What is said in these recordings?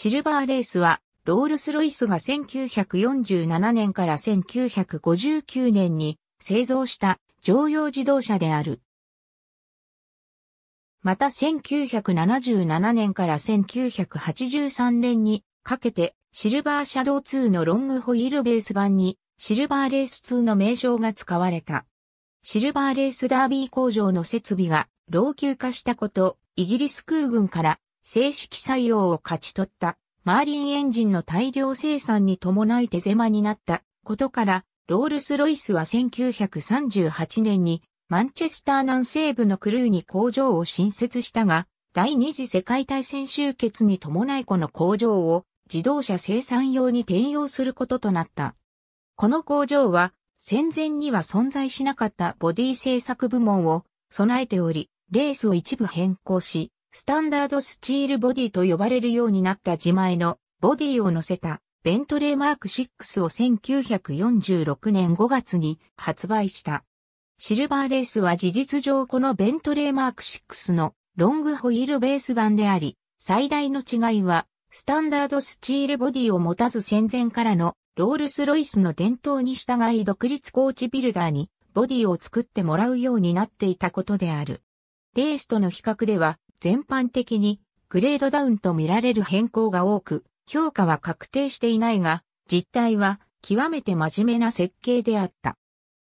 シルバーレースは、ロールスロイスが1947年から1959年に製造した乗用自動車である。また1977年から1983年にかけてシルバーシャドウ2のロングホイールベース版にシルバーレース2の名称が使われた。シルバーレースダービー工場の設備が老朽化したこと、イギリス空軍から正式採用を勝ち取った、マーリンエンジンの大量生産に伴い手狭になったことから、ロールス・ロイスは1938年にマンチェスター南西部のクルーに工場を新設したが、第二次世界大戦終結に伴いこの工場を自動車生産用に転用することとなった。この工場は戦前には存在しなかったボディ製作部門を備えており、レースを一部変更し、スタンダードスチールボディと呼ばれるようになった自前のボディを乗せたベントレーマーク6を1946年5月に発売した。シルバーレースは事実上このベントレーマーク6のロングホイールベース版であり、最大の違いはスタンダードスチールボディを持たず戦前からのロールスロイスの伝統に従い独立コーチビルダーにボディを作ってもらうようになっていたことである。レースとの比較では全般的にグレードダウンと見られる変更が多く、評価は確定していないが、実態は極めて真面目な設計であった。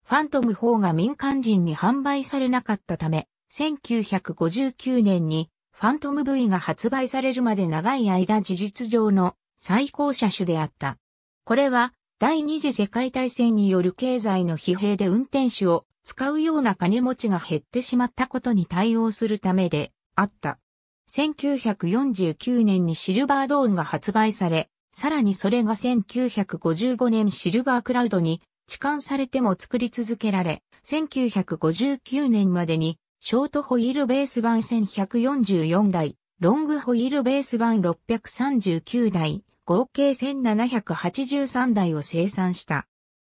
ファントム4が民間人に販売されなかったため、1959年にファントム V が発売されるまで長い間事実上の最高車種であった。これは第二次世界大戦による経済の疲弊で運転手を使うような金持ちが減ってしまったことに対応するためであった。1949年にシルバードーンが発売され、さらにそれが1955年シルバークラウドに置換されても作り続けられ、1959年までにショートホイールベース版1144台、ロングホイールベース版639台、合計1783台を生産した。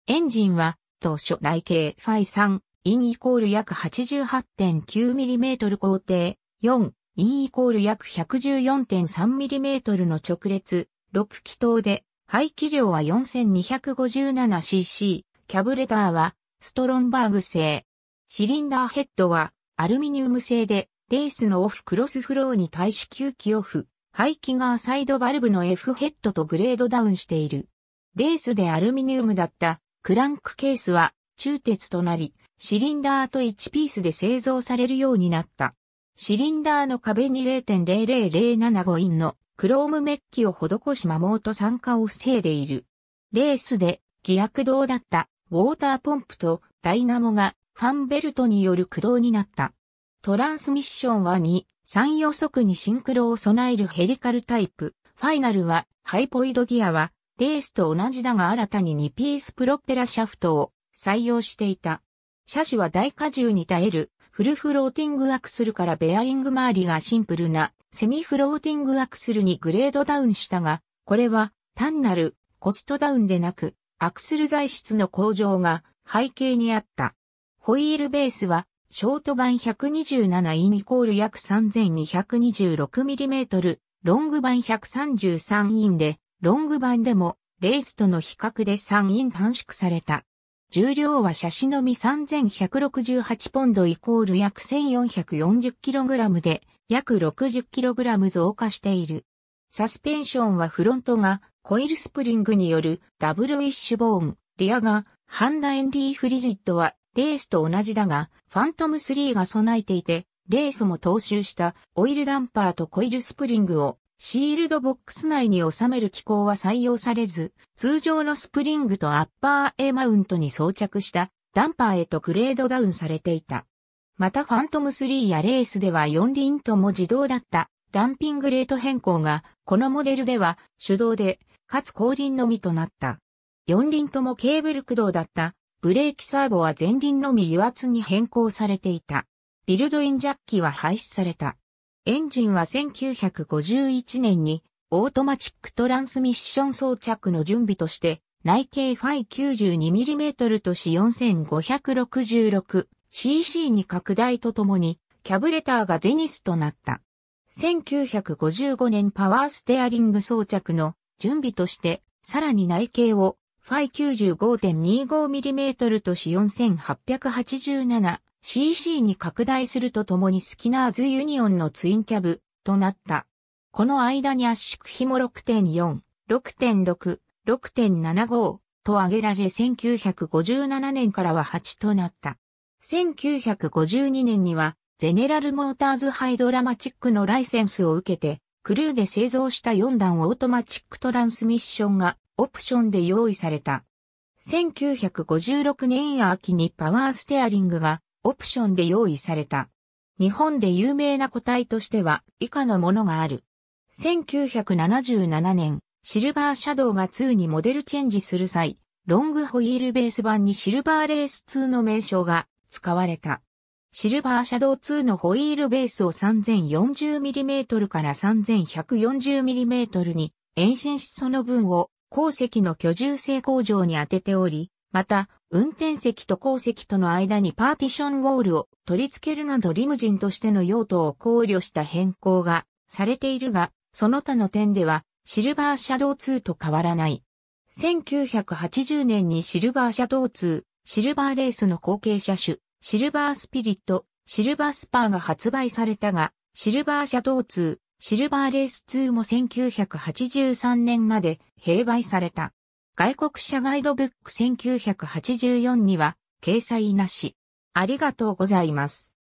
エンジンは当初来系イ3インイコール約 88.9mm 工程、4、インイコール約 114.3mm の直列、6気筒で、排気量は 4257cc、キャブレターは、ストロンバーグ製。シリンダーヘッドは、アルミニウム製で、レースのオフクロスフローに対し吸気オフ、排気ガーサイドバルブの F ヘッドとグレードダウンしている。レースでアルミニウムだったクランクケースは、鋳鉄となり、シリンダーと1ピースで製造されるようになった。シリンダーの壁に0.00075インのクロームメッキを施し摩耗と酸化を防いでいる。レースで偽悪動だったウォーターポンプとダイナモがファンベルトによる駆動になった。トランスミッションは2、3予測にシンクロを備えるヘリカルタイプ。ファイナルはハイポイドギアはレースと同じだが新たに2ピースプロペラシャフトを採用していた。車種は大荷重に耐えるフルフローティングアクスルからベアリング周りがシンプルなセミフローティングアクスルにグレードダウンしたが、これは単なるコストダウンでなく、アクスル材質の向上が背景にあった。ホイールベースはショート版 127in イコール約 3226mm、ロング版 133in で、ロング版でもレースとの比較で3イン短縮された。重量は車種のみ3168ポンドイコール約 1440kg で約 60kg 増加している。サスペンションはフロントがコイルスプリングによるダブルウィッシュボーン、リアがハンダエンリーフリジットはレースと同じだが、ファントム3が備えていて、レースも踏襲したオイルダンパーとコイルスプリングをシールドボックス内に収める機構は採用されず、通常のスプリングとアッパー A マウントに装着したダンパーへとグレードダウンされていた。またファントム3やレースでは4輪とも自動だったダンピングレート変更が、このモデルでは手動で、かつ後輪のみとなった。4輪ともケーブル駆動だったブレーキサーボは前輪のみ油圧に変更されていた。ビルドインジャッキは廃止された。エンジンは1951年にオートマチックトランスミッション装着の準備として内径 Φ92mm とし 4566cc に拡大とともにキャブレターがゼニスとなった。1955年パワーステアリング装着の準備としてさらに内径を Φ95.25mm とし4887 CC に拡大するとともにスキナーズユニオンのツインキャブとなった。この間に圧縮紐6.4、6.6、6.75と挙げられ1957年からは8となった。1952年にはゼネラルモーターズハイドラマチックのライセンスを受けて、クルーで製造した4段オートマチックトランスミッションがオプションで用意された。1956年秋にパワーステアリングがオプションで用意された。日本で有名な個体としては以下のものがある。1977年、シルバーシャドウが2にモデルチェンジする際、ロングホイールベース版にシルバーレース2の名称が使われた。シルバーシャドウ2のホイールベースを 3040mm から 3140mm に延伸しその分を鉱石の居住性工場に当てており、また、運転席と後席との間にパーティションウォールを取り付けるなどリムジンとしての用途を考慮した変更がされているが、その他の点ではシルバーシャドウ2と変わらない。1980年にシルバーシャドウ2、シルバーレースの後継車種、シルバースピリット、シルバースパーが発売されたが、シルバーシャドウ2、シルバーレース2も1983年まで併売された。外国車ガイドブック1984には掲載なし。ありがとうございます。